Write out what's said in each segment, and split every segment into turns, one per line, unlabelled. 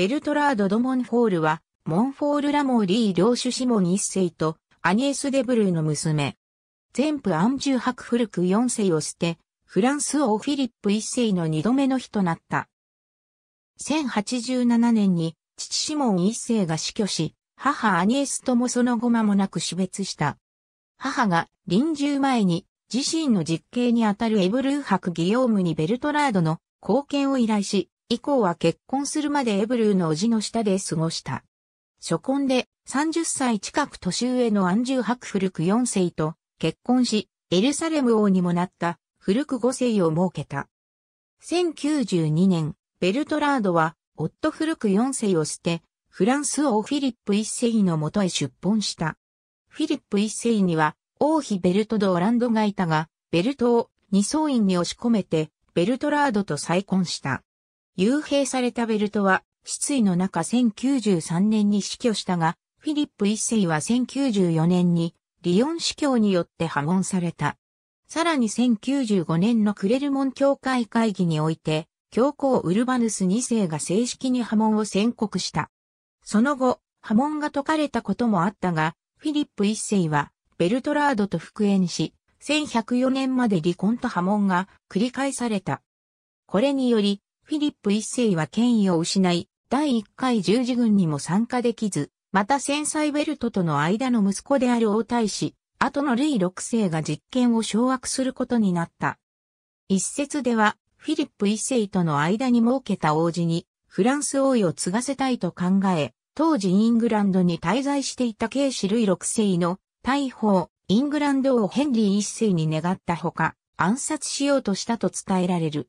ベルトラード・ド・モンフォールは、モンフォール・ラモーリー領主シモン一世と、アニエス・デブルーの娘。全部アンジュ・ハクフルク四世を捨て、フランス王フィリップ一世の二度目の日となった。1087年に、父シモン一世が死去し、母アニエスともその後間もなく死別した。母が臨終前に自身の実刑にあたるエブルー伯ギヨームにベルトラードの貢献を依頼し、以降は結婚するまでエブルーの叔父の下で過ごした。初婚で30歳近く年上のアンジュ・ハクフルク4世と結婚し、エルサレム王にもなったフルク5世を設けた。1092年、ベルトラードは夫フルク4世を捨て、フランス王フィリップ1世のもとへ出奔した。フィリップ1世には王妃ベルト・ド・オランドがいたが、ベルトを二層院に押し込めて、ベルトラードと再婚した。幽閉されたベルトは、失意の中1093年に死去したが、フィリップ一世は1094年に、リヨン司教によって破門された。さらに1095年のクレルモン教会会議において、教皇ウルバヌス二世が正式に破門を宣告した。その後、破門が解かれたこともあったが、フィリップ一世は、ベルトラードと復縁し、1104年まで離婚と破門が繰り返された。これにより、フィリップ一世は権威を失い、第1回十字軍にも参加できず、また戦災ベルトとの間の息子である王太子、後のルイ6世が実権を掌握することになった。一説では、フィリップ一世との間に設けた王子に、フランス王位を継がせたいと考え、当時イングランドに滞在していたケ視ルイ6世の大砲、イングランド王ヘンリー1世に願ったほか、暗殺しようとしたと伝えられる。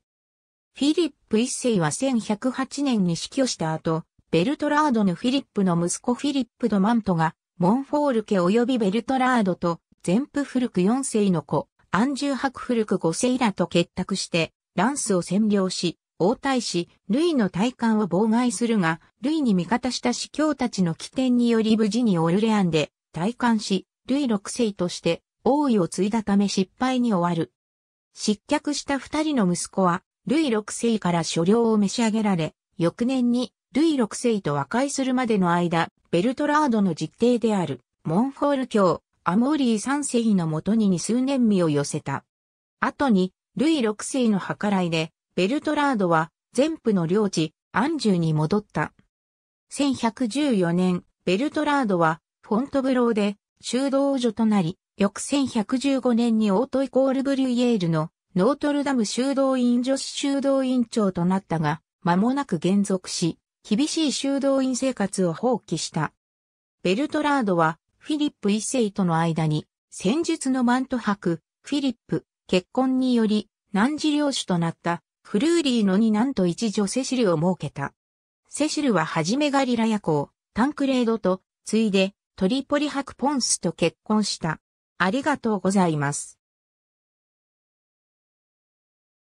フィリップ一世は1108年に死去した後、ベルトラードのフィリップの息子フィリップ・ド・マントが、モンフォール家及びベルトラードと、全部古く四世の子、アンジュク古く五世らと結託して、ランスを占領し、王太子、ルイの体感を妨害するが、ルイに味方した司教たちの起点により無事にオルレアンで、体感し、ルイ六世として、王位を継いだため失敗に終わる。失脚した二人の息子は、ルイ6世から所領を召し上げられ、翌年にルイ6世と和解するまでの間、ベルトラードの実弟である、モンフォール教、アモーリー3世のもとにに数年身を寄せた。後に、ルイ6世の計らいで、ベルトラードは、全部の領地、アンジュに戻った。1114年、ベルトラードは、フォントブローで、修道女となり、翌1115年にオートイコールブリュイエールのノートルダム修道院女子修道院長となったが、間もなく減続し、厳しい修道院生活を放棄した。ベルトラードは、フィリップ一世との間に、戦術のマント博、フィリップ、結婚により、南寺領主となった、フルーリーのになんと一女セシルを設けた。セシルははじめガリラヤ行、タンクレードと、ついで、トリポリ博ポンスと結婚した。ありがとうございます。